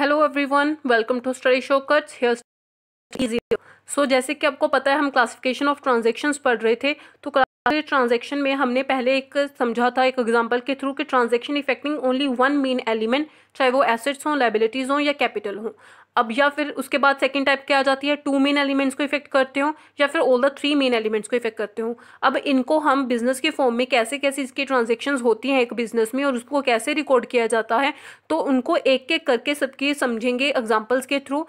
hello everyone welcome to study shortcuts here so जैसे कि आपको पता है हम क्लासिफिकेशन ऑफ ट्रांजेक्शन पढ़ रहे थे तो ट्रांजेक्शन में हमने पहले एक समझा था एक एग्जांपल के थ्रू कि transaction affecting only one main element चाहे वो एसेट्स हों लाइबिलिटीज़ हों या कैपिटल हों अब या फिर उसके बाद सेकेंड टाइप क्या आ जाती है टू मेन एलिमेंट्स को इफेक्ट करते हो या फिर all the three main elements को इफेक्ट करते हो अब इनको हम बिजनेस के फॉर्म में कैसे कैसे इसकी ट्रांजेक्शन होती हैं एक बिजनेस में और उसको कैसे रिकॉर्ड किया जाता है तो उनको एक एक करके सबकी समझेंगे एग्जाम्पल्स के थ्रू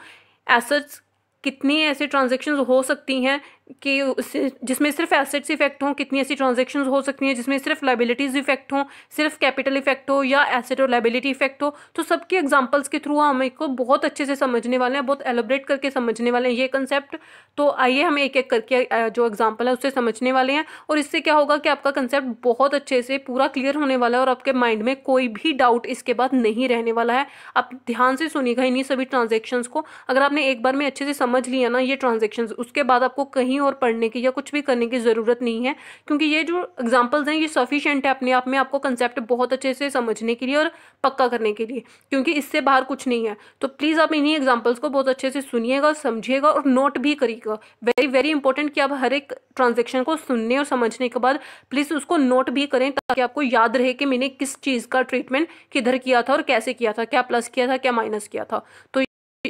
एसेट्स कितनी ऐसी ट्रांजेक्शन हो सकती हैं कि उससे जिसमें सिर्फ एसेट्स इफेक्ट हों कितनी ऐसी ट्रांजेक्शन हो सकती हैं जिसमें सिर्फ लाइबिलिटीज़ इफेक्ट हों सिर्फ कैपिटल इफेक्ट हो या एसेट और लाइबिलिटी इफेक्ट हो तो सबके एग्जाम्पल्स के थ्रू हम इसको बहुत अच्छे से समझने वाले हैं बहुत एलोब्रेट करके समझने वाले हैं ये कंसेप्ट तो आइए हम एक एक करके जो एग्जाम्पल है उससे समझने वाले हैं और इससे क्या होगा कि आपका कंसेप्ट बहुत अच्छे से पूरा क्लियर होने वाला है और आपके माइंड में कोई भी डाउट इसके बाद नहीं रहने वाला है आप ध्यान से सुनिएगा इन्हीं सभी ट्रांजेक्शन्स को अगर आपने एक बार में अच्छे से समझ लिया ना ये ट्रांजेक्शन उसके बाद आपको कहीं और पढ़ने की या कुछ भी करने की ज़रूरत नहीं है क्योंकि ये जो एग्जाम्पल्स हैं ये सफिशेंट है अपने आप में आपको कंसेप्ट बहुत अच्छे से समझने के लिए और पक्का करने के लिए क्योंकि इससे बाहर कुछ नहीं है तो प्लीज़ आप इन्हीं एग्जाम्पल्स को बहुत अच्छे से सुनिएगा समझिएगा और नोट भी करिएगा वेरी वेरी इंपॉर्टेंट कि आप हर एक ट्रांजेक्शन को सुनने और समझने के बाद प्लीज़ उसको नोट भी करें ताकि आपको याद रहे कि मैंने किस चीज़ का ट्रीटमेंट किधर किया था और कैसे किया था क्या प्लस किया था क्या माइनस किया था तो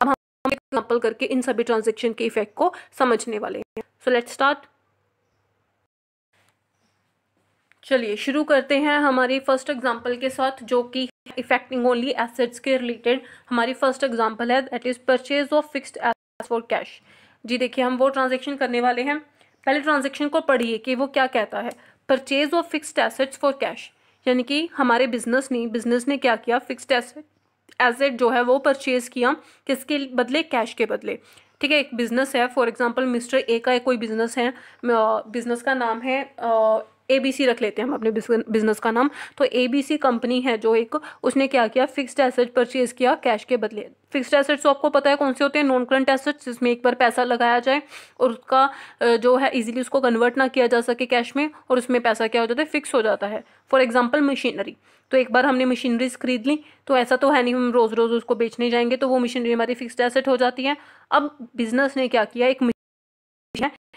अब हम एग्जाम्पल करके इन सभी ट्रांजेक्शन के इफेक्ट को समझने वाले हैं सो लेट स्टार्ट चलिए शुरू करते हैं हमारी फर्स्ट एग्जाम्पल के साथ जो कि इफेक्टिंग ओनली एसेट्स के रिलेटेड हमारी फर्स्ट एग्जाम्पल है that is purchase of fixed assets for cash जी देखिए हम वो ट्रांजेक्शन करने वाले हैं पहले ट्रांजेक्शन को पढ़िए कि वो क्या कहता है purchase of fixed assets for cash यानी कि हमारे बिजनेस ने बिजनेस ने क्या किया फिक्स्ड एसेट एसेट जो है वो परचेज किया किसके बदले कैश के बदले ठीक है एक बिज़नेस है फॉर एग्जांपल मिस्टर ए का एक कोई बिज़नेस है बिज़नेस का नाम है एबीसी रख लेते हैं हम अपने बिजनेस का नाम तो एबीसी कंपनी है जो एक उसने क्या किया फिक्स्ड एसेट परचेज किया कैश के बदले फिक्स्ड एसेट्स तो आपको पता है कौन से होते हैं नॉन करंट एसेट्स जिसमें एक बार पैसा लगाया जाए और उसका जो है इजीली उसको कन्वर्ट ना किया जा सके कैश में और उसमें पैसा क्या हो जाता है फिक्स हो जाता है फॉर एग्जाम्पल मशीनरी तो एक बार हमने मशीनरीज खरीद ली तो ऐसा तो है नहीं हम रोज़ रोज़ उसको बेचने जाएंगे तो वो मशीनरी हमारी फिक्स्ड एसेट हो जाती है अब बिजनेस ने क्या किया एक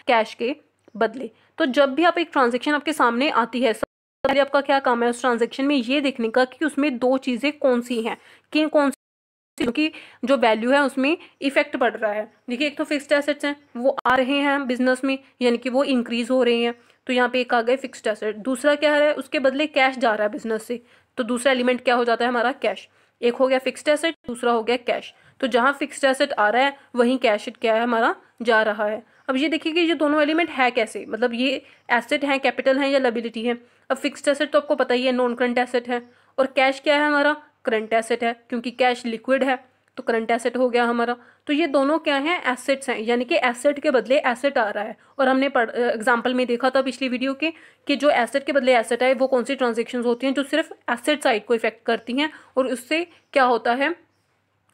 कैश के बदले तो जब भी आप एक ट्रांजेक्शन आपके सामने आती है सबसे आपका क्या काम है उस ट्रांजेक्शन में ये देखने का कि उसमें दो चीज़ें कौन सी हैं कि कौन सी की जो वैल्यू है उसमें इफेक्ट पड़ रहा है देखिए एक तो फिक्स्ड एसेट्स हैं वो आ रहे हैं बिजनेस में यानी कि वो इंक्रीज हो रहे हैं तो यहाँ पे एक आ गए फिक्स्ड एसेट दूसरा क्या है उसके बदले कैश जा रहा है बिजनेस से तो दूसरा एलिमेंट क्या हो जाता है हमारा कैश एक हो गया फिक्स्ड एसेट दूसरा हो गया कैश तो जहाँ फिक्स्ड एसेट आ रहा है वहीं कैश क्या है हमारा जा रहा है अब ये देखिए कि ये दोनों एलिमेंट है कैसे मतलब ये एसेट हैं कैपिटल हैं या लेबिलिटी है अब फिक्स्ड एसेट तो आपको पता ही है नॉन करंट एसेट है और कैश क्या है हमारा करंट एसेट है क्योंकि कैश लिक्विड है तो करंट एसेट हो गया हमारा तो ये दोनों क्या हैं एसेट्स हैं यानी कि एसेट के बदले एसेट आ रहा है और हमने एग्जाम्पल में देखा था पिछली वीडियो के कि जो एसेट के बदले एसेट आए वो कौन सी ट्रांजेक्शन होती हैं जो सिर्फ एसेट साइड को इफेक्ट करती हैं और उससे क्या होता है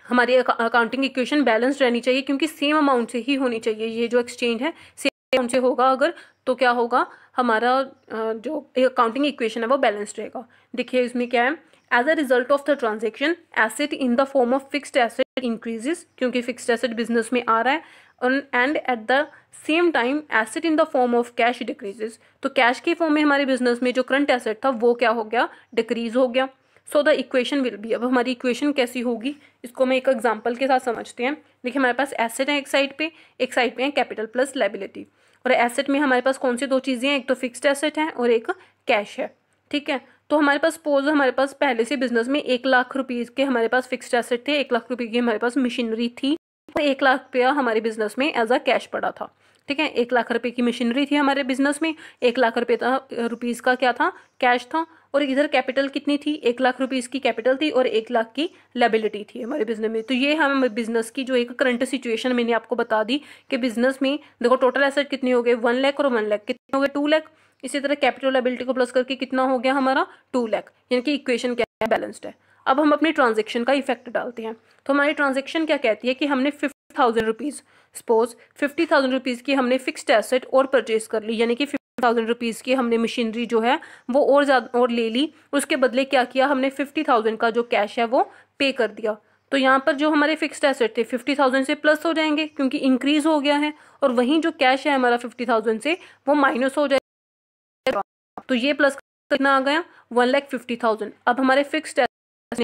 हमारी अकाउंटिंग इक्वेशन बैलेंस रहनी चाहिए क्योंकि सेम अमाउंट से ही होनी चाहिए ये जो एक्सचेंज है सेम अमाउंट से होगा अगर तो क्या होगा हमारा जो अकाउंटिंग इक्वेशन है वो बैलेंस रहेगा देखिए इसमें क्या है as a result of the transaction asset in the form of fixed asset increases क्योंकि फिक्सड एसेट बिजनेस में आ रहा है and at the same time asset in the form of cash decreases तो कैश के फॉर्म में हमारे business में जो करंट एसेट था वो क्या हो गया डिक्रीज हो गया so the equation will be अब हमारी इक्वेशन कैसी होगी इसको मैं एक एग्जाम्पल के साथ समझते हैं देखिए हमारे पास एसेट है एक साइड पे एक साइड पे है कैपिटल प्लस लाइबिलिटी और एसेट में हमारे पास कौन सी दो चीज़ें हैं एक तो फिक्स्ड एसेट है और एक कैश है ठीक है तो हमारे पास सपोज हमारे पास पहले से बिजनेस में एक लाख रुपीज़ के हमारे पास फिक्स्ड एसेट थे एक लाख रुपये की हमारे पास मशीनरी थी और तो एक लाख रुपया हमारे बिजनेस में एज अ कैश पड़ा था ठीक है एक लाख रुपये की मशीनरी थी हमारे बिजनेस में एक लाख रुपये था रुपीज़ का क्या था कैश था और इधर कैपिटल कितनी थी एक लाख रुपीज़ की कैपिटल थी और एक लाख की लेबिलिटी थी हमारे बिजनेस में तो ये हम बिजनेस की जो एक करंट सिचुएशन मैंने आपको बता दी कि बिजनेस में देखो टोटल एसेट कितने हो गए वन लैख और वन लैख कितने हो गए टू लैख इसी तरह कैपिटल लेबिलिटी को प्लस करके कितना हो गया हमारा टू लैख यानी कि इक्वेशन क्या है बैलेंस्ड है अब हम अपनी ट्रांजेक्शन का इफेक्ट डालते हैं तो हमारी ट्रांजेक्शन क्या कहती है कि हमने fifty thousand rupees suppose fifty thousand rupees की हमने फिक्स्ड एसेट और परचेज कर ली यानी कि थाउजेंड रुपीज़ की हमने मशीनरी जो है वो और ज़्यादा और ले ली उसके बदले क्या किया हमने फिफ्टी थाउजेंड का जो कैश है वो पे कर दिया तो यहाँ पर जो हमारे फिक्स्ड एसेट थे फिफ्टी थाउजेंड से प्लस हो जाएंगे क्योंकि इंक्रीज़ हो गया है और वहीं जो कैश है हमारा फिफ्टी थाउजेंड से वो माइनस हो जाएगा तो ये प्लस कितना आ गया वन लैख फिफ्टी थाउजेंड अब हमारे फिक्स्ड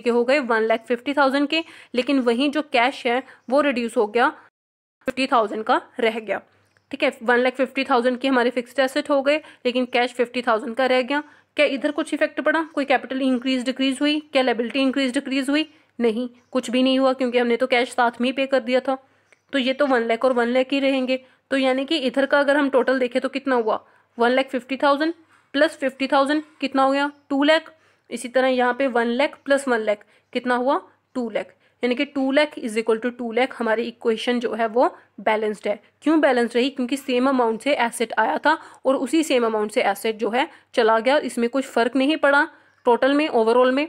के हो गए वन लैख फिफ्टी थाउजेंड के लेकिन वहीं जो कैश है वो रिड्यूस हो गया फिफ्टी थाउजेंड का रह गया ठीक है वन लाख फिफ्टी थाउजेंड की हमारे फिक्स्ड एसेट हो गए लेकिन कैश फिफ्टी थाउजेंड का रह गया क्या इधर कुछ इफेक्ट पड़ा कोई कैपिटल इंक्रीज डिक्रीज हुई क्या लेबिलिटी इंक्रीज डिक्रीज हुई नहीं कुछ भी नहीं हुआ क्योंकि हमने तो कैश साथ में ही पे कर दिया था तो ये तो वन लैख और वन लैख ही रहेंगे तो यानी कि इधर का अगर हम टोटल देखें तो कितना हुआ one lakh fifty thousand plus fifty thousand कितना हो गया टू लैख इसी तरह यहाँ पे one lakh plus one lakh कितना हुआ टू लैख यानी कि two lakh is equal to two lakh हमारी इक्वेशन जो है वो बैलेंस्ड है क्यों बैलेंस रही क्योंकि सेम अमाउंट से एसेट आया था और उसी सेम अमाउंट से एसेट जो है चला गया इसमें कुछ फ़र्क नहीं पड़ा टोटल में ओवरऑल में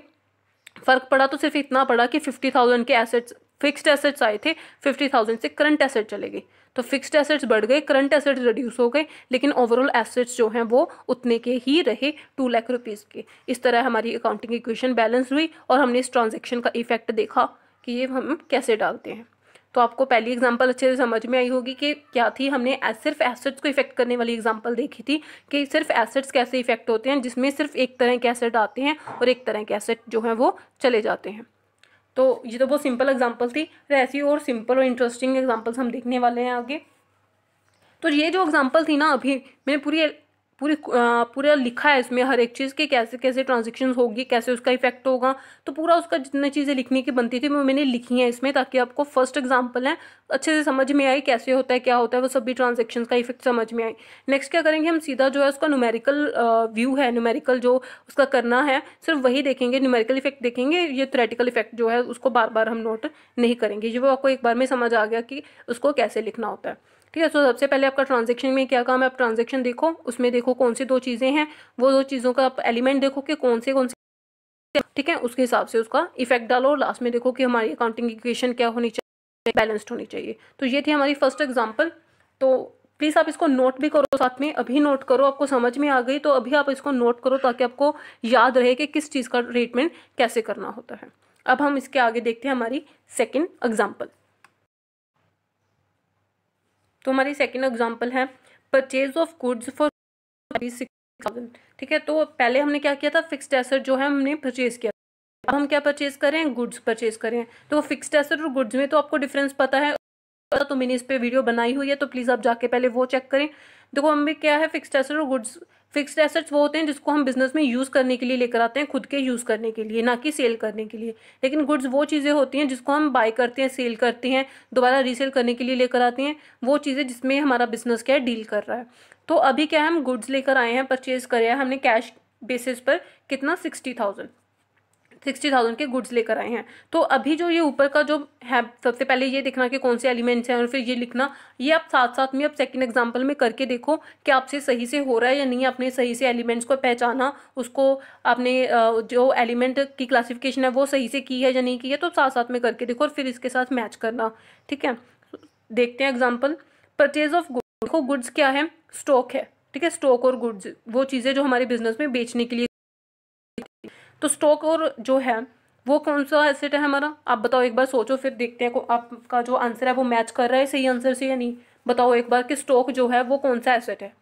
फ़र्क पड़ा तो सिर्फ इतना पड़ा कि फिफ्टी थाउजेंड के एसेट्स फिक्स्ड एसेट्स आए थे फिफ्टी थाउजेंड से करंट एसेट चले गए तो फिक्स्ड एसेट्स बढ़ गए करंट एसेट्स रिड्यूस हो गए लेकिन ओवरऑल एसेट्स जो हैं वो उतने के ही रहे टू लाख रुपीज़ के इस तरह हमारी अकाउंटिंग इक्वेशन बैलेंस हुई और हमने इस ट्रांजेक्शन का इफेक्ट देखा कि ये हम कैसे डालते हैं तो आपको पहली एग्जांपल अच्छे से समझ में आई होगी कि क्या थी हमने सिर्फ एसेट्स को इफेक्ट करने वाली एग्जांपल देखी थी कि सिर्फ एसेट्स कैसे इफेक्ट होते हैं जिसमें सिर्फ एक तरह के एसेट आते हैं और एक तरह के एसेट जो हैं वो चले जाते हैं तो ये तो बहुत सिंपल एग्जाम्पल थी तो ऐसी और सिंपल और इंटरेस्टिंग एग्जाम्पल्स हम देखने वाले हैं आगे तो ये जो एग्जाम्पल थी ना अभी मैंने पूरी पूरी पूरा लिखा है इसमें हर एक चीज़ के कैसे कैसे ट्रांजेक्शन होगी कैसे उसका इफेक्ट होगा तो पूरा उसका जितनी चीज़ें लिखने की बनती थी वो मैंने लिखी हैं इसमें ताकि आपको फर्स्ट एग्जाम्पल है अच्छे से समझ में आए कैसे होता है क्या होता है वो सभी ट्रांजेक्शन का इफेक्ट समझ में आए नेक्स्ट क्या करेंगे हम सीधा जो है उसका न्यूमेरिकल व्यू है न्यूमेरिकल जो उसका करना है सिर्फ वही देखेंगे न्यूमेरिकल इफेक्ट देखेंगे ये थ्रेटिकल इफेक्ट जो है उसको बार बार हम नोट नहीं करेंगे ये वो आपको एक बार में समझ आ गया कि उसको कैसे लिखना होता है ठीक है सो सबसे पहले आपका ट्रांजेक्शन में क्या काम है आप ट्रांजेक्शन देखो उसमें देखो कौन सी दो चीज़ें हैं वो दो चीज़ों का आप एलिमेंट देखो कि कौन से कौन से ठीक है उसके हिसाब से उसका इफेक्ट डालो और लास्ट में देखो कि हमारी अकाउंटिंग इक्वेशन क्या होनी चाहिए बैलेंस्ड होनी चाहिए तो ये थी हमारी फर्स्ट एग्जाम्पल तो प्लीज़ आप इसको नोट भी करो साथ में अभी नोट करो आपको समझ में आ गई तो अभी आप इसको नोट करो ताकि आपको याद रहे कि किस चीज़ का ट्रीटमेंट कैसे करना होता है अब हम इसके आगे देखते हैं हमारी सेकेंड एग्जाम्पल तो हमारी सेकेंड एग्जाम्पल है परचेज ऑफ गुड्स फॉर ठीक है तो पहले हमने क्या किया था फिक्सड एसेट जो है हमने परचेज किया अब हम क्या परचेज करें गुड्स परचेज करें तो फिक्सड एसेट और गुड्स में तो आपको डिफरेंस पता है तो मैंने इस पर वीडियो बनाई हुई है तो प्लीज़ आप जाके पहले वो चेक करें देखो हमें क्या है फिक्सड एसेट और गुड्स फिक्स्ड एसेट्स वो होते हैं जिसको हम बिजनेस में यूज़ करने के लिए लेकर आते हैं खुद के यूज़ करने के लिए ना कि सेल करने के लिए लेकिन गुड्स वो चीज़ें होती हैं जिसको हम बाय करते हैं सेल करते हैं दोबारा रीसेल करने के लिए लेकर आते हैं वो चीज़ें जिसमें हमारा बिजनेस क्या है डील कर रहा है तो अभी क्या हम गुड्स लेकर आए हैं परचेज़ करे हैं हमने कैश बेसिस पर कितना सिक्सटी थाउजेंड सिक्सटी थाउजेंड के गुड्स लेकर आए हैं तो अभी जो ये ऊपर का जो है सबसे पहले ये देखना कि कौन से एलिमेंट्स हैं और फिर ये लिखना ये आप साथ साथ में अब सेकंड एग्जांपल में करके देखो कि आपसे सही से हो रहा है या नहीं आपने सही से एलिमेंट्स को पहचाना उसको आपने जो एलिमेंट की क्लासिफिकेशन है वो सही से की है या नहीं की है तो साथ साथ में करके देखो और फिर इसके साथ मैच करना ठीक है देखते हैं एग्जाम्पल परचेज ऑफ गुड्स देखो गुड्स क्या है स्टॉक है ठीक है स्टॉक और गुड्स वो चीज़ें जो हमारे बिजनेस में बेचने के लिए तो स्टॉक और जो है वो कौन सा एसेट है हमारा आप बताओ एक बार सोचो फिर देखते हैं आपका जो आंसर है वो मैच कर रहा है सही आंसर से या नहीं बताओ एक बार कि स्टॉक जो है वो कौन सा एसेट है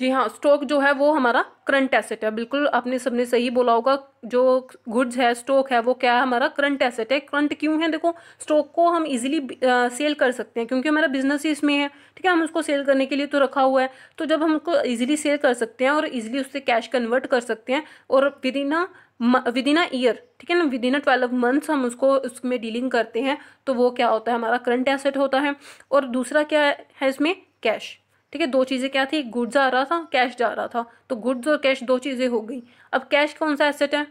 जी हाँ स्टॉक जो है वो हमारा करंट एसेट है बिल्कुल आपने सबने सही बोला होगा जो गुड्स है स्टॉक है वो क्या है हमारा करंट एसेट है करंट क्यों है देखो स्टॉक को हम इजीली सेल कर सकते हैं क्योंकि हमारा बिजनेस ही इसमें है ठीक है हम उसको सेल करने के लिए तो रखा हुआ है तो जब हम उसको ईजिली सेल कर सकते हैं और ईजिली उससे कैश कन्वर्ट कर सकते हैं और within a within a year ठीक है ना within a twelve months हम उसको उसमें डीलिंग करते हैं तो वो क्या होता है हमारा करंट एसेट होता है और दूसरा क्या है इसमें कैश ठीक है दो चीज़ें क्या थी गुड्स आ रहा था कैश जा रहा था तो गुड्स और कैश दो चीज़ें हो गई अब कैश कौन सा एसेट है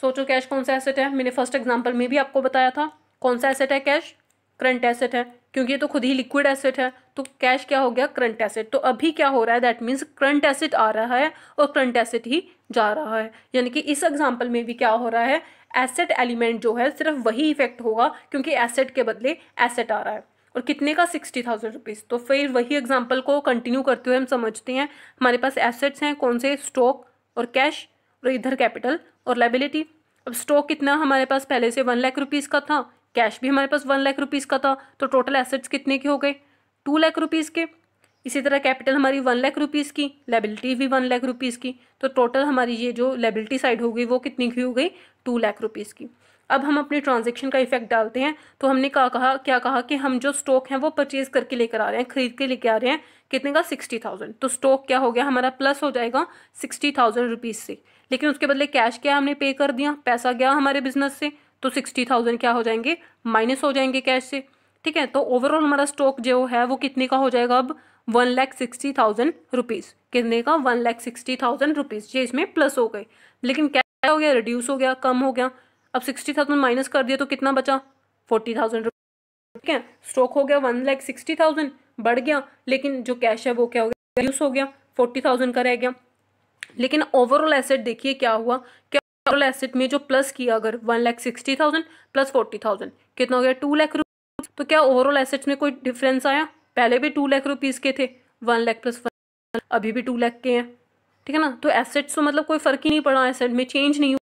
सोचो कैश कौन सा एसेट है मैंने फर्स्ट एग्जाम्पल में भी आपको बताया था कौन सा एसेट है कैश करंट एसेट है क्योंकि ये तो खुद ही लिक्विड एसेट है तो कैश क्या हो गया करंट एसेट तो अभी क्या हो रहा है दैट मीन्स करंट एसेट आ रहा है और करंट एसेट ही जा रहा है यानी कि इस एग्जाम्पल में भी क्या हो रहा है एसेट एलिमेंट जो है सिर्फ वही इफेक्ट होगा क्योंकि एसेट के बदले एसेट आ रहा है और कितने का सिक्सटी थाउजेंड रुपीज़ तो फिर वही एग्जाम्पल को कंटिन्यू करते हुए हम समझते हैं हमारे पास एसेट्स हैं कौन से स्टॉक और कैश और इधर कैपिटल और लाइबिलिटी अब स्टॉक कितना हमारे पास पहले से वन लाख रुपीज़ का था कैश भी हमारे पास वन लाख रुपीज़ का था तो टोटल एसेट्स कितने के हो गए टू लाख रुपीज़ के इसी तरह कैपिटल हमारी वन लाख रुपीज़ की लेबिलिटी भी वन लाख रुपीज़ की तो टोटल हमारी ये जो लेबिलिटी साइड हो गई वो कितनी की हो गई टू लाख रुपीज़ की अब हम अपने ट्रांजेक्शन का इफेक्ट डालते हैं तो हमने कहा कहा क्या कहा कि हम जो स्टॉक हैं वो परचेज करके लेकर आ रहे हैं खरीद के लेकर आ रहे हैं कितने का सिक्सटी थाउजेंड तो स्टॉक क्या हो गया हमारा प्लस हो जाएगा सिक्सटी थाउजेंड रुपीज़ से लेकिन उसके बदले कैश क्या हमने पे कर दिया पैसा गया हमारे बिजनेस से तो सिक्सटी थाउजेंड क्या हो जाएंगे माइनस हो जाएंगे कैश से ठीक है तो ओवरऑल हमारा स्टॉक जो है वो कितने का हो जाएगा अब one lakh sixty thousand rupees कितने का one lakh sixty thousand rupees ये इसमें प्लस हो गए लेकिन क्या हो गया रिड्यूस हो गया कम हो गया अब सिक्सटी थाउजेंड माइनस कर दिया तो कितना बचा फोर्टी थाउजेंड ठीक है स्टॉक हो गया वन लैख सिक्सटी थाउजेंड बढ़ गया लेकिन जो कैश है वो क्या हो गया रिड्यूस हो गया फोर्टी थाउजेंड का रह गया लेकिन ओवरऑल एसेट देखिए क्या हुआ क्या ओवरऑल एसेट में जो प्लस किया अगर one lakh sixty thousand plus forty thousand कितना हो गया टू लाख रुपीज तो क्या ओवरऑल एसेट्स में कोई डिफरेंस आया पहले भी टू लाख रुपीज के थे वन लाख प्लस अभी भी टू लाख के हैं ठीक है ना तो एसेट्स तो मतलब कोई फर्क ही नहीं पड़ा एसेट में चेंज नहीं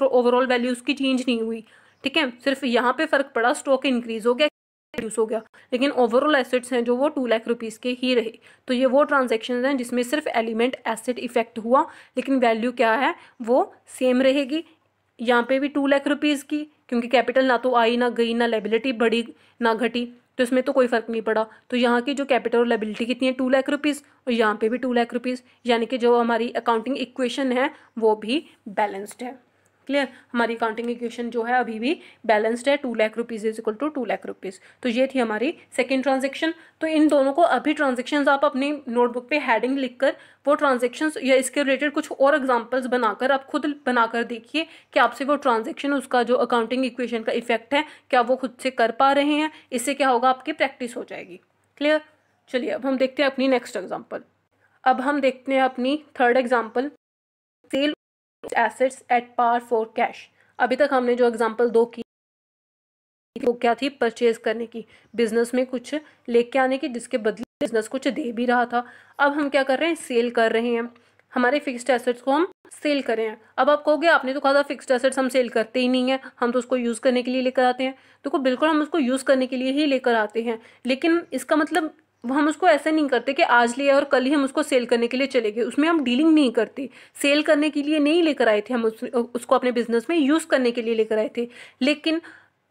जो ओवरऑल वैल्यू उसकी चेंज नहीं हुई ठीक है सिर्फ यहाँ पे फर्क पड़ा स्टॉक इंक्रीज हो गया रिड्यूस हो गया लेकिन ओवरऑल एसेट्स हैं जो वो टू लाख रुपीज़ के ही रहे तो ये वो ट्रांजेक्शन हैं जिसमें सिर्फ एलिमेंट एसेट इफेक्ट हुआ लेकिन वैल्यू क्या है वो सेम रहेगी यहाँ पे भी टू लाख रुपीज़ की क्योंकि कैपिटल ना तो आई ना गई ना लेबिलिटी बढ़ी ना घटी तो इसमें तो कोई फ़र्क नहीं पड़ा तो यहाँ की जो कैपिटल और लेबिलिटी कितनी है टू लाख रुपीज़ और यहाँ पे भी टू लाख रुपीज़ यानी कि जो हमारी अकाउंटिंग इक्वेशन है वो भी बैलेंस्ड है क्लियर हमारी अकाउंटिंग इक्वेशन जो है अभी भी बैलेंस्ड है two lakh rupees is equal to two lakh rupees तो ये थी हमारी सेकेंड ट्रांजेक्शन तो इन दोनों को अभी ट्रांजेक्शन आप अपनी नोटबुक पे हेडिंग लिखकर वो ट्रांजेक्शन या इसके रिलेटेड कुछ और एग्जाम्पल्स बनाकर आप खुद बनाकर देखिए कि आपसे वो ट्रांजेक्शन उसका जो अकाउंटिंग इक्वेशन का इफेक्ट है क्या वो खुद से कर पा रहे हैं इससे क्या होगा आपकी प्रैक्टिस हो जाएगी क्लियर चलिए अब हम देखते हैं अपनी नेक्स्ट एग्जाम्पल अब हम देखते हैं अपनी third example sell assets at par for cash अभी तक हमने जो एग्जांपल दो की वो क्या थी परचेज करने की बिजनेस में कुछ लेके आने की जिसके बदले बिजनेस कुछ दे भी रहा था अब हम क्या कर रहे हैं सेल कर रहे हैं हमारे फिक्स्ड एसेट्स को हम सेल कर रहे हैं अब आप कहोगे आपने तो कहा था फिक्स्ड एसेट्स हम सेल करते ही नहीं है हम तो उसको यूज़ करने के लिए लेकर आते हैं देखो तो बिल्कुल हम उसको यूज़ करने के लिए ही लेकर आते हैं लेकिन इसका मतलब हम उसको ऐसा नहीं करते कि आज लिया और कल ही हम उसको सेल करने के लिए चले गए उसमें हम डीलिंग नहीं करते सेल करने के लिए नहीं लेकर आए थे हम उस, उसको अपने बिजनेस में यूज़ करने के लिए लेकर आए थे लेकिन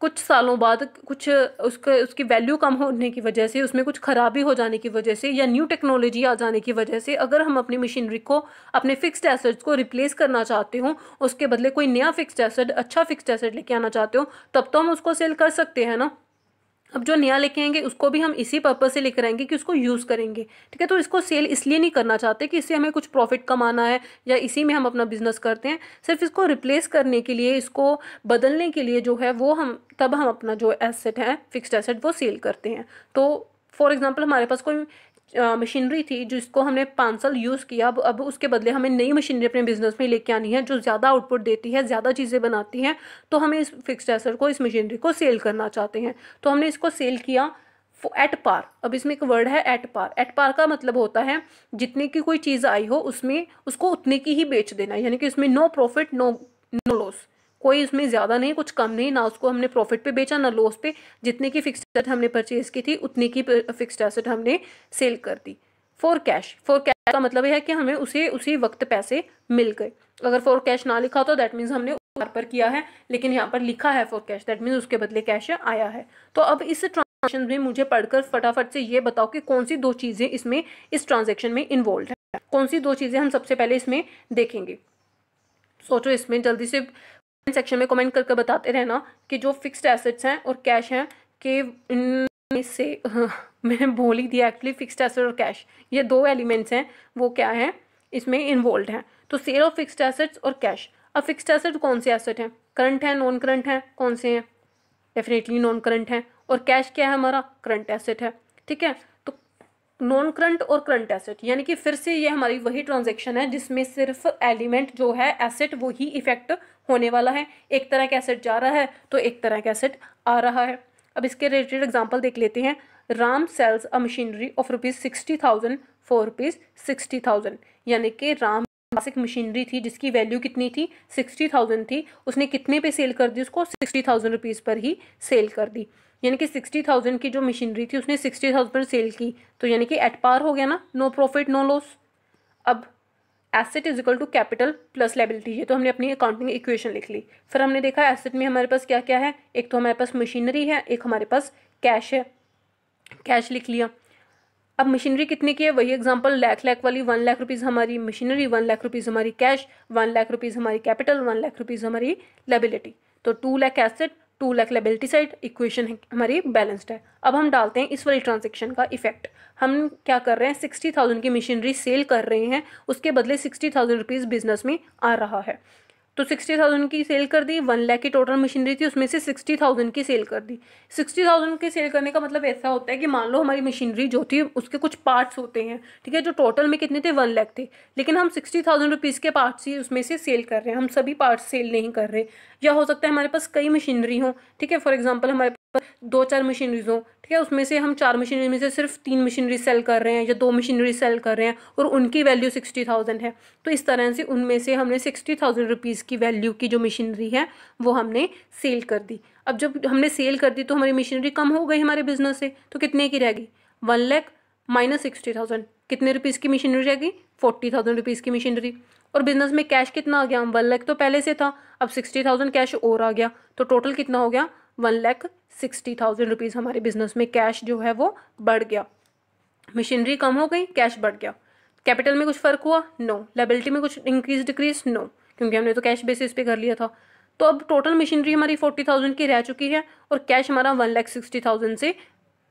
कुछ सालों बाद कुछ उसके उसकी वैल्यू कम होने की वजह से उसमें कुछ ख़राबी हो जाने की वजह से या न्यू टेक्नोलॉजी आ जाने की वजह से अगर हम अपनी मशीनरी को अपने फिक्स्ड एसेट्स को रिप्लेस करना चाहते हो उसके बदले कोई नया फिक्स्ड एसेट अच्छा फिक्स्ड एसेट लेके आना चाहते हो तब तो हम उसको सेल कर सकते हैं ना अब जो नया लिखेंगे उसको भी हम इसी पर्पज़ से लिख रहेंगे कि उसको यूज़ करेंगे ठीक है तो इसको सेल इसलिए नहीं करना चाहते कि इससे हमें कुछ प्रॉफिट कमाना है या इसी में हम अपना बिजनेस करते हैं सिर्फ इसको रिप्लेस करने के लिए इसको बदलने के लिए जो है वो हम तब हम अपना जो एसेट है फिक्स्ड एसेट वो सेल करते हैं तो फॉर एग्जाम्पल हमारे पास कोई मशीनरी थी जिसको हमने पाँच साल यूज़ किया अब अब उसके बदले हमें नई मशीनरी अपने बिजनेस में लेके आनी है जो ज़्यादा आउटपुट देती है ज़्यादा चीज़ें बनाती हैं तो हमें इस फिक्सड एसर को इस मशीनरी को सेल करना चाहते हैं तो हमने इसको सेल किया एट पार अब इसमें एक वर्ड है एट पार एट पार का मतलब होता है जितने की कोई चीज़ आई हो उसमें उसको उतने की ही बेच देना यानी कि उसमें no profit no no loss कोई उसमें ज़्यादा नहीं कुछ कम नहीं ना उसको हमने प्रॉफिट पे बेचा ना लॉस पे जितने की फिक्स एसेट हमने परचेज की थी उतने की फिक्स एसेट हमने सेल कर दी फॉर कैश फॉर कैश का मतलब यह है कि हमें उसे उसी वक्त पैसे मिल गए अगर फॉर कैश ना लिखा तो दैट मीन्स हमने उधार पर किया है लेकिन यहाँ पर लिखा है फॉर कैश दैट मीन्स उसके बदले कैश आया है तो अब इस ट्रांजेक्शन में मुझे पढ़कर फटाफट से ये बताओ कि कौन सी दो चीज़ें इसमें इस ट्रांजेक्शन में इन्वॉल्व है कौन सी दो चीज़ें हम सबसे पहले इसमें देखेंगे सोचो इसमें जल्दी से सेक्शन में कमेंट करके बताते रहना कि जो फिक्स्ड एसेट्स हैं और कैश हैं कि इन से हाँ, मैंने बोल ही दिया एक्चुअली फिक्स्ड एसेट और कैश ये दो एलिमेंट्स हैं वो क्या हैं इसमें इन्वॉल्व हैं तो सेल ऑफ फिक्स्ड एसेट्स और कैश अब फिक्स्ड एसेट कौन से एसेट हैं करंट हैं नॉन करंट हैं कौन से हैं डेफिनेटली नॉन करंट हैं और कैश क्या है हमारा करंट एसेट है ठीक है नॉन करंट और करंट एसेट यानी कि फिर से ये हमारी वही ट्रांजेक्शन है जिसमें सिर्फ एलिमेंट जो है एसेट वो ही इफेक्ट होने वाला है एक तरह का एसेट जा रहा है तो एक तरह का एसेट आ रहा है अब इसके रिलेटेड एग्जाम्पल देख लेते हैं Ram sells a machinery of rupees sixty thousand for rupees sixty thousand यानी कि राम एक मशीनरी थी जिसकी वैल्यू कितनी थी सिक्सटी थाउजेंड थी उसने कितने पे सेल कर दी उसको सिक्सटी थाउजेंड रुपीज़ पर ही सेल कर दी यानी कि सिक्सटी थाउजेंड की जो मशीनरी थी उसने सिक्सटी थाउजेंड पर सेल की तो यानी कि एट पार हो गया ना नो प्रॉफिट नो लॉस अब asset is equal to capital plus liability ये तो हमने अपनी अकाउंटिंग इक्वेशन लिख ली फिर हमने देखा एसेट में हमारे पास क्या क्या है एक तो हमारे पास मशीनरी है एक हमारे पास कैश है कैश लिख लिया अब मशीनरी कितने की है वही एग्जांपल लाख लाख वाली वन लाख रुपीज़ हमारी मशीनरी वन लाख रुपीज़ हमारी कैश वन लाख रुपीज़ हमारी कैपिटल वन लाख रुपीज़ हमारी लेबिलिटी तो two lakh asset two lakh liability side equation हमारी बैलेंस्ड है अब हम डालते हैं इस वाली ट्रांजेक्शन का इफेक्ट हम क्या कर रहे हैं सिक्सटी थाउजेंड की मशीनरी सेल कर रहे हैं उसके बदले सिक्सटी थाउजेंड रुपीज़ बिजनेस में आ रहा है तो सिक्सटी थाउजेंड की सेल कर दी वन लैख की टोटल मशीनरी थी उसमें से सिक्सटी थाउजेंड की सेल कर दी सिक्सटी थाउजेंड की सेल करने का मतलब ऐसा होता है कि मान लो हमारी मशीनरी जो थी उसके कुछ पार्ट्स होते हैं ठीक है जो टोटल में कितने थे वन लैख थे लेकिन हम सिक्सटी थाउजेंड रुपीज़ के पार्ट्स ही उसमें से सेल कर रहे हैं हम सभी पार्ट्स सेल नहीं कर रहे या हो सकता है हमारे पास कई मशीनरी हो ठीक है फॉर एग्जाम्पल हमारे दो चार मशीनरीज हों ठीक है उसमें से हम चार मशीनरी में से सिर्फ तीन मशीनरी सेल कर रहे हैं या दो मशीनरी सेल कर रहे हैं और उनकी वैल्यू सिक्सटी थाउजेंड है तो इस तरह से उनमें से हमने सिक्सटी थाउजेंड रुपीज़ की वैल्यू की जो मशीनरी है वो हमने सेल कर दी अब जब हमने सेल कर दी तो हमारी मशीनरी कम हो गई हमारे बिजनेस से तो कितने की रह गई one lakh minus sixty thousand कितने रुपीज़ की मशीनरी रह गई फोर्टी थाउजेंड रुपीज़ की मशीनरी और बिजनेस में कैश कितना आ गया वन लैख तो पहले से था अब सिक्सटी थाउजेंड कैश और आ गया तो टोटल कितना हो गया one lakh sixty thousand rupees हमारे बिजनेस में कैश जो है वो बढ़ गया मशीनरी कम हो गई कैश बढ़ गया कैपिटल में कुछ फ़र्क हुआ नो लेबिलिटी में कुछ इंक्रीज डिक्रीज नो क्योंकि हमने तो कैश बेसिस पे कर लिया था तो अब टोटल मशीनरी हमारी फोर्टी थाउजेंड की रह चुकी है और कैश हमारा वन लैख सिक्सटी थाउजेंड से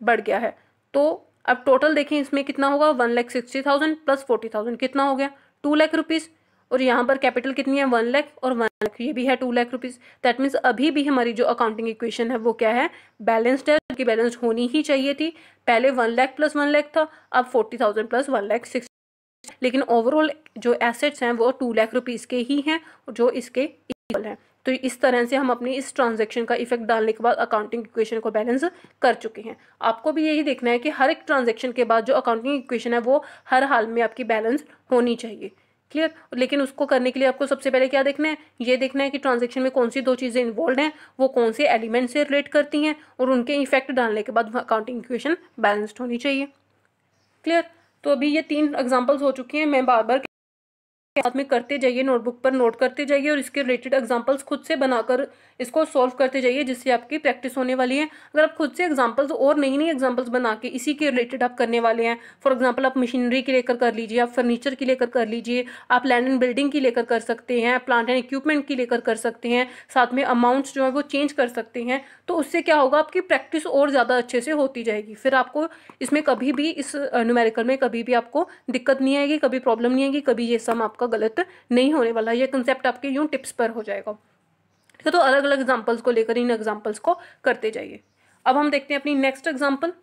बढ़ गया है तो अब टोटल देखें इसमें कितना होगा one lakh sixty thousand plus forty thousand कितना हो गया टू लैख रुपीज़ और यहाँ पर कैपिटल कितनी है वन लाख और वन लाख ये भी है two lakh rupees that means अभी भी हमारी जो अकाउंटिंग इक्वेशन है वो क्या है बैलेंस्ड है कि बैलेंस्ड होनी ही चाहिए थी पहले one lakh plus one lakh था अब forty thousand plus one lakh six लेकिन ओवरऑल जो एसेट्स हैं वो टू लाख रुपीज़ के ही हैं जो इसके इक्वल हैं तो इस तरह से हम अपनी इस ट्रांजेक्शन का इफेक्ट डालने के बाद अकाउंटिंग इक्वेशन को बैलेंस कर चुके हैं आपको भी यही देखना है कि हर एक ट्रांजेक्शन के बाद जो अकाउंटिंग इक्वेशन है वो हर हाल में आपकी बैलेंस होनी चाहिए क्लियर लेकिन उसको करने के लिए आपको सबसे पहले क्या देखना है ये देखना है कि ट्रांजेक्शन में कौन सी दो चीज़ें इन्वॉल्व हैं वो कौन से एलिमेंट से रिलेट करती हैं और उनके इफेक्ट डालने के बाद अकाउंटिंग इक्वेशन बैलेंस्ड होनी चाहिए क्लियर तो अभी ये तीन एग्जाम्पल्स हो चुकी हैं मैं बार बार साथ में करते जाइए नोटबुक पर नोट करते जाइए और इसके रिलेटेड एग्जाम्पल्स खुद से बनाकर इसको सॉल्व करते जाइए जिससे आपकी प्रैक्टिस होने वाली है अगर आप खुद से एग्जाम्पल्स और नई नई एग्जाम्पल्स बना के इसी के रिलेटेड आप करने वाले हैं फॉर एग्जाम्पल आप मशीनरी की लेकर कर लीजिए आप फर्नीचर की लेकर कर लीजिए आप लैंड एंड बिल्डिंग की लेकर कर सकते हैं प्लांट एंड इक्विपमेंट की लेकर कर सकते हैं साथ में अमाउंट्स जो है वो चेंज कर सकते हैं तो उससे क्या होगा आपकी प्रैक्टिस और ज़्यादा अच्छे से होती जाएगी फिर आपको इसमें कभी भी इस न्यूमेरिकल में कभी भी आपको दिक्कत नहीं आएगी कभी प्रॉब्लम नहीं आएगी कभी ये सम आपका आपका गलत नहीं होने वाला ये कंसेप्ट आपके यूं टिप्स पर हो जाएगा ठीक है तो अलग अलग एग्जाम्पल्स को लेकर इन एग्जाम्पल्स को करते जाइए अब हम देखते हैं अपनी नेक्स्ट एग्जाम्पल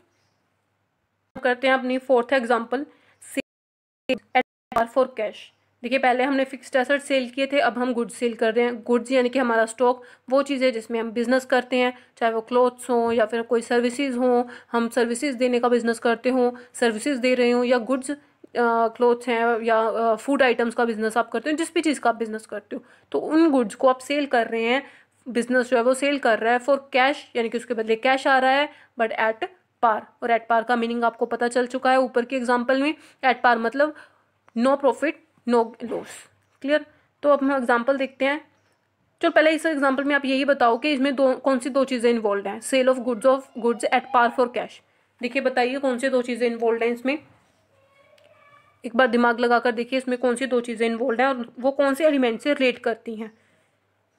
करते हैं अपनी फोर्थ एग्जाम्पल फॉर कैश देखिए पहले हमने फिक्स्ड एसेट सेल किए थे अब हम गुड्स सेल कर रहे हैं गुड्स यानी कि हमारा स्टॉक वो चीज़ है जिसमें हम बिज़नेस करते हैं चाहे वो क्लोथ्स हो या फिर कोई सर्विसेज हो हम सर्विसेज देने का बिज़नेस करते हो सर्विसेज दे रहे हो या गुड्स क्लोथ्स हैं या फूड आइटम्स का बिज़नेस आप करते हो जिस भी चीज़ का आप बिज़नेस करते हो तो उन गुड्स को आप सेल कर रहे हैं बिज़नेस जो है वो सेल कर रहा है फॉर कैश यानी कि उसके बदले कैश आ रहा है बट एट पार और एट पार का मीनिंग आपको पता चल चुका है ऊपर के एग्जाम्पल में एट पार मतलब no profit no loss clear तो अब हम एग्जाम्पल देखते हैं चलो पहले इस एग्जाम्पल में आप यही बताओ कि इसमें दो कौन सी दो चीज़ें इन्वॉल्व हैं sale of goods of goods at par for cash देखिए बताइए कौन सी दो चीज़ें इन्वॉल्व हैं इसमें एक बार दिमाग लगा कर देखिए इसमें कौन सी दो चीज़ें इन्वॉल्व हैं और वो कौन से एलिमेंट से रिलेट करती हैं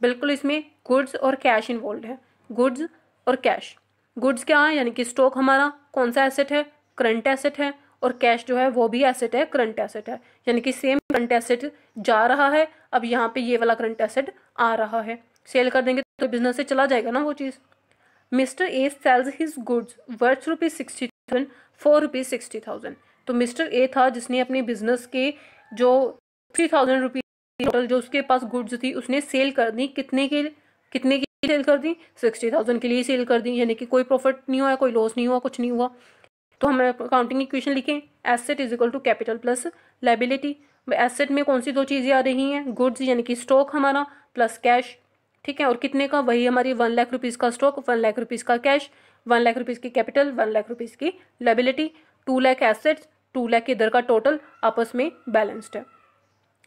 बिल्कुल इसमें गुड्स और कैश इन्वॉल्व है गुड्स और कैश गुड्स क्या है यानी कि स्टॉक हमारा कौन सा एसेट है करंट एसेट है और कैश जो है वो भी एसेट है करंट एसेट है यानी कि सेम करंट एसेट जा रहा है अब यहाँ पे ये वाला करंट एसेट आ रहा है सेल कर देंगे तो बिजनेस से चला जाएगा ना वो चीज़ mister A sells his goods worth rupees sixty thousand for rupees sixty thousand तो मिस्टर ए था जिसने अपने बिजनेस के जो थ्री थाउजेंड रुपीज़ टोटल जो उसके पास गुड्स थी उसने सेल कर दी कितने के कितने की सेल कर दी सिक्सटी थाउजेंड के लिए सेल कर दी यानी कि कोई प्रॉफिट नहीं हुआ कोई लॉस नहीं हुआ कुछ नहीं हुआ तो हम अकाउंटिंग इक्वेशन लिखें asset is equal to capital plus liability asset में कौन सी दो चीज़ें आ रही हैं गुड्स यानी कि स्टॉक हमारा प्लस कैश ठीक है और कितने का वही हमारी वन लाख रुपीज़ का स्टॉक वन लाख रुपीज़ का कैश वन लाख रुपीज़ की कैपिटल वन लाख रुपीज़ की liability two lakh assets two lakh इधर का टोटल आपस में बैलेंस्ड है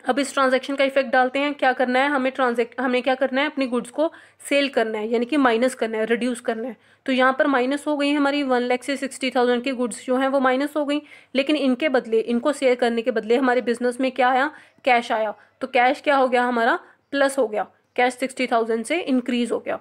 अब इस ट्रांजैक्शन का इफेक्ट डालते हैं क्या करना है हमें ट्रांजेक्ट हमें क्या करना है अपनी गुड्स को सेल करना है यानी कि माइनस करना है रिड्यूस करना है तो यहाँ पर माइनस हो गई हमारी वन लैख से सिक्सटी थाउजेंड की गुड्स जो हैं वो माइनस हो गई लेकिन इनके बदले इनको सेल करने के बदले हमारे बिजनेस में क्या आया कैश आया तो कैश क्या हो गया हमारा प्लस हो गया कैश सिक्सटी थाउजेंड से इंक्रीज हो गया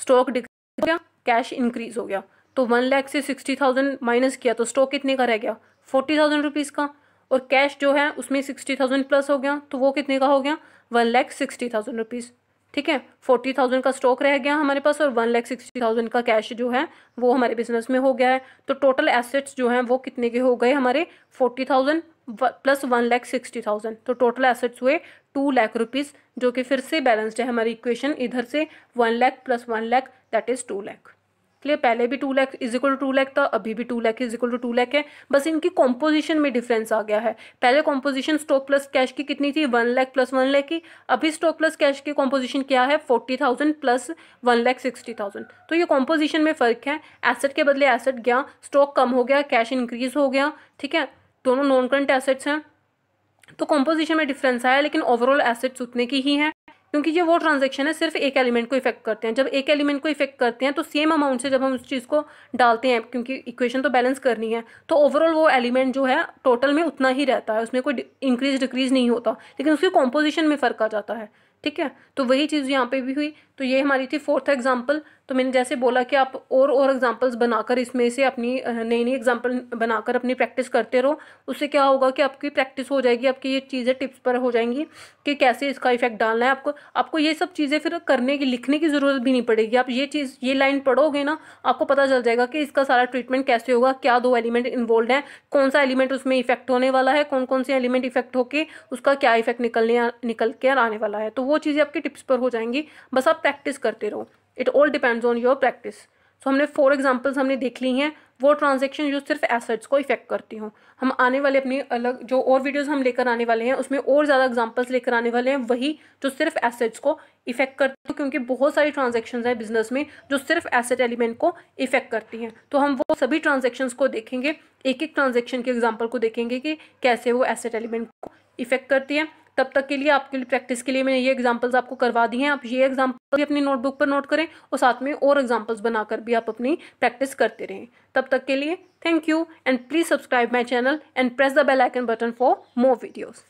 स्टॉक डिक्रीज हो गया कैश इंक्रीज हो गया तो वन लैख से सिक्सटी थाउजेंड माइनस किया तो स्टॉक कितने का रह गया फोर्टी थाउजेंड रुपीज़ का और कैश जो है उसमें सिक्सटी थाउजेंड प्लस हो गया तो वो कितने का हो गया one lakh sixty thousand rupees ठीक है फोर्टी थाउजेंड का स्टॉक रह गया हमारे पास और वन लैख सिक्सटी थाउजेंड का कैश जो है वो हमारे बिजनेस में हो गया है तो टोटल एसेट्स जो हैं वो कितने के हो गए हमारे forty thousand plus one lakh sixty thousand तो टोटल एसेट्स हुए टू लाख रुपीज़ जो कि फिर से बैलेंस्ड है हमारी इक्वेशन इधर से one lakh plus one lakh that is two lakh clear पहले भी two lakh is equal to two lakh था अभी भी two lakh is equal to two lakh है बस इनकी कॉम्पोजिशन में डिफरेंस आ गया है पहले कॉम्पोजिशन स्टॉक प्लस कैश की कितनी थी one lakh plus one lakh की अभी स्टॉक प्लस कैश की कॉम्पोजिशन क्या है forty thousand plus one lakh sixty thousand तो ये कॉम्पोजिशन में फ़र्क है एसेट के बदले एसेट गया स्टॉक कम हो गया कैश इंक्रीज हो गया ठीक है दोनों नॉन करंट एसेट्स हैं तो कॉम्पोजिशन में डिफरेंस आया लेकिन ओवरऑल एसेट्स उतने की ही हैं क्योंकि ये वो ट्रांजेक्शन है सिर्फ एक एलिमेंट को इफेक्ट करते हैं जब एक एलिमेंट को इफेक्ट करते हैं तो सेम अमाउंट से जब हम उस चीज़ को डालते हैं क्योंकि इक्वेशन तो बैलेंस करनी है तो ओवरऑल वो एलिमेंट जो है टोटल में उतना ही रहता है उसमें कोई इंक्रीज डिक्रीज नहीं होता लेकिन उसकी कॉम्पोजिशन में फ़र्क आ जाता है ठीक है तो वही चीज़ यहाँ पर भी हुई तो ये हमारी थी फोर्थ एग्जाम्पल तो मैंने जैसे बोला कि आप और और एग्जांपल्स बनाकर इसमें से अपनी नई नई एग्जांपल बनाकर अपनी प्रैक्टिस करते रहो उससे क्या होगा कि आपकी प्रैक्टिस हो जाएगी आपकी ये चीज़ें टिप्स पर हो जाएंगी कि कैसे इसका इफेक्ट डालना है आपको आपको ये सब चीज़ें फिर करने की लिखने की ज़रूरत भी नहीं पड़ेगी आप ये चीज़ ये लाइन पढ़ोगे ना आपको पता चल जाएगा कि इसका सारा ट्रीटमेंट कैसे होगा क्या दो एलिमेंट इन्वॉल्व हैं कौन सा एलिमेंट उसमें इफेक्ट होने वाला है कौन कौन से एलिमेंट इफेक्ट होके उसका क्या इफेक्ट निकलने निकल के आने वाला है तो वो चीज़ें आपकी टिप्स पर हो जाएंगी बस आप प्रैक्टिस करते रहो it all depends on your practice so हमने फोर एग्जाम्पल्स हमने देख ली हैं वो ट्रांजेक्शन जो सिर्फ एसेट्स को इफेक्ट करती हूँ हम आने वाले अपनी अलग जो और वीडियोस हम लेकर आने वाले हैं उसमें और ज़्यादा एग्जाम्पल्स लेकर आने वाले हैं वही जो सिर्फ एसेट्स को इफेक्ट करती हैं क्योंकि बहुत सारी ट्रांजेक्शन हैं बिजनेस में जो सिर्फ एसेट एलिमेंट को इफेक्ट करती हैं तो हम वो सभी ट्रांजेक्शन्स को देखेंगे एक एक ट्रांजेक्शन के एग्जाम्पल को देखेंगे कि कैसे वो एसेट एलिमेंट को इफेक्ट करती है तब तक के लिए आपके लिए प्रैक्टिस के लिए मैंने ये एग्जाम्पल्स आपको करवा दी हैं आप ये एग्जाम्पल भी अपनी नोटबुक पर नोट करें और साथ में और एग्जाम्पल्स बनाकर भी आप अपनी प्रैक्टिस करते रहें तब तक के लिए thank you and please subscribe my channel and press the bell icon button for more videos